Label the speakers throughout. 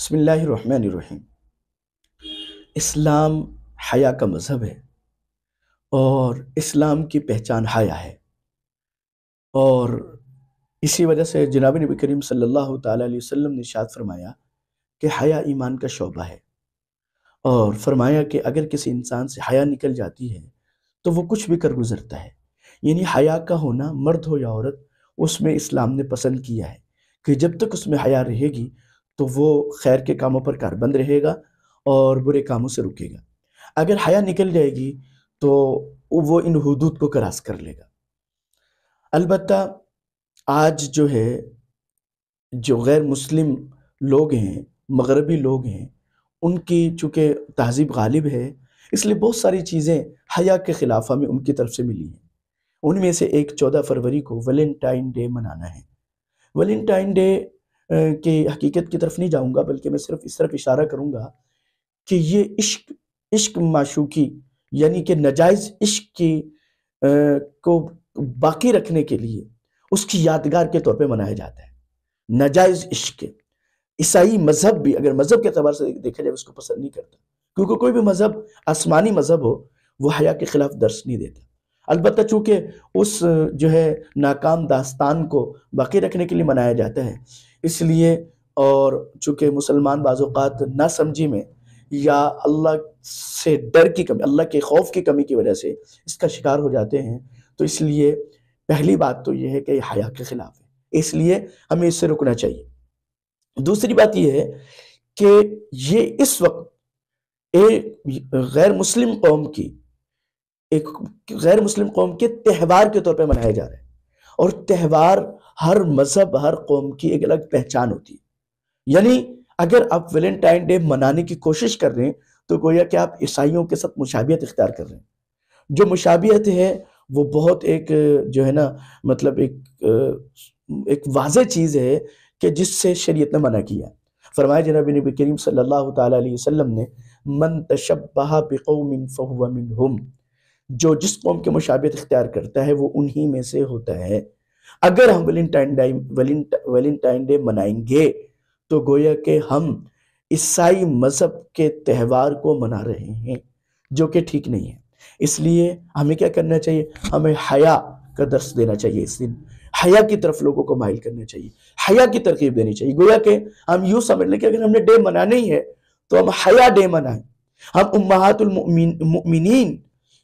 Speaker 1: बसमीम इस्लाम हया का मज़हब है और इस्लाम की पहचान हया है और इसी वजह से जनाब नबी करीम सल्लल्लाहु अलैहि वसल्लम ने शाद फरमाया कि हया ईमान का शोबा है और फरमाया कि अगर किसी इंसान से हया निकल जाती है तो वो कुछ भी कर गुजरता है यानी हया का होना मर्द हो या औरत उसमें इस्लाम ने पसंद किया है कि जब तक उसमें हया रहेगी तो वो खैर के कामों पर कारबंद रहेगा और बुरे कामों से रुकेगा अगर हया निकल जाएगी तो वो इन हदूद को क्रॉस कर लेगा अलबत् आज जो है जो गैर मुस्लिम लोग हैं मगरबी लोग हैं उनकी चूँकि तहजीब गालिब है इसलिए बहुत सारी चीज़ें हया के खिलाफ में उनकी तरफ से मिली हैं उनमें से एक चौदह फरवरी को वैलेंटाइन डे मनाना है वैलेंटाइन डे की हकीकत की तरफ नहीं जाऊँगा बल्कि मैं सिर्फ इस तरफ इशारा करूँगा कि ये इश्क इश्क माशूकी यानी कि नजायज़ इश्क की आ, को बाकी रखने के लिए उसकी यादगार के तौर पे मनाया जाता है नजायज इश्क ईसाई मज़हब भी अगर मज़हब के अतबार से देखा जाए उसको पसंद नहीं करता क्योंकि कोई भी मज़हब आसमानी मज़हब हो वो हया के ख़िलाफ़ दर्श नहीं देता अलबत् चूंकि उस जो है नाकाम दास्तान को बाकी रखने के लिए मनाया जाता है इसलिए और चूँकि मुसलमान बाज़ात ना समझी में या अल्लाह से डर की कमी अल्लाह के खौफ की कमी की वजह से इसका शिकार हो जाते हैं तो इसलिए पहली बात तो यह है कि हया के ख़िलाफ़ है इसलिए हमें इससे रुकना चाहिए दूसरी बात यह है कि ये इस वक्त एक गैर मुस्लिम कौम की एक गैर मुस्लिम कौम के त्यौहार के तौर पर मनाया जा रहा है और त्यौहार हर मजहब हर कौम की एक अलग पहचान होती है यानी अगर आप वेलेंटाइन डे मनाने की कोशिश कर रहे हैं तो गोया कि आप ईसाइयों के साथ मुशाबियत इख्तियार कर रहे हैं जो मुशाबियत है वो बहुत एक जो है ना मतलब एक एक वाज चीज़ है कि जिससे शरीयत ने मना किया फरमाया जनाब नबी करीम सल्लल्लाहु अलैहि वसल्लम ने मन तशब्बा बिकौमिन फ़हुवा मिनहुम जो जिस कौम के मुशाबत इख्तियार करता है वो उन्हीं में से होता है अगर हम वेलेंटाइन डे वेलेंटाइन डे मनाएंगे तो गोया के हम ईसाई मज़हब के त्यौहार को मना रहे हैं जो कि ठीक नहीं है इसलिए हमें क्या करना चाहिए हमें हया का दर्श देना चाहिए इस दिन हया की तरफ लोगों को माइल करना चाहिए हया की तरकीब देनी चाहिए गोया के हम यूँ समझ लें कि अगर हमने डे मनाना ही है तो हम हया डे मनाएं हम उम्मातुलमिन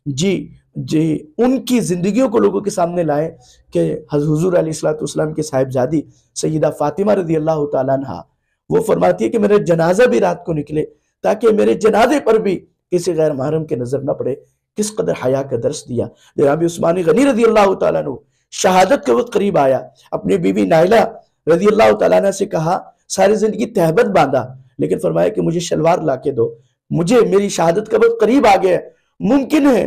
Speaker 1: जी जी उनकी ज़िंदगियों को लोगों के सामने लाए कि हजूर अलीसलाम के साहिबजादी सईदा फ़ातिमा रजी अल्लाह तहा वो फरमाती है कि मेरे जनाजा भी रात को निकले ताकि मेरे जनाजे पर भी किसी गैर महरम के नज़र न पड़े किस कदर हया का दर्श दिया जनाब उस्मानी गनी रजी अल्लाह तु शहादत के वक्त करीब आया अपनी बीवी नायला रजी अल्लाह तला से कहा सारी ज़िंदगी तहबत बांधा लेकिन फरमाया कि मुझे शलवार ला के दो मुझे मेरी शहादत का वक्त करीब आ गया मुमकिन है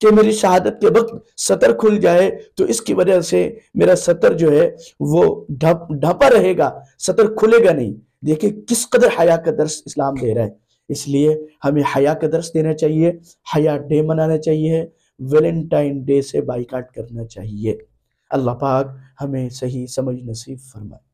Speaker 1: कि मेरी शहादत के वक्त सतर खुल जाए तो इसकी वजह से मेरा सतर जो है वो ढपा रहेगा सतर खुलेगा नहीं देखिए किस कदर हया का दर्श इस्लाम दे रहा है इसलिए हमें हया का दर्श देना चाहिए हया डे मनाना चाहिए वेलेंटाइन डे से बाइकाट करना चाहिए अल्लाह पाक हमें सही समझ नसीब फरमाए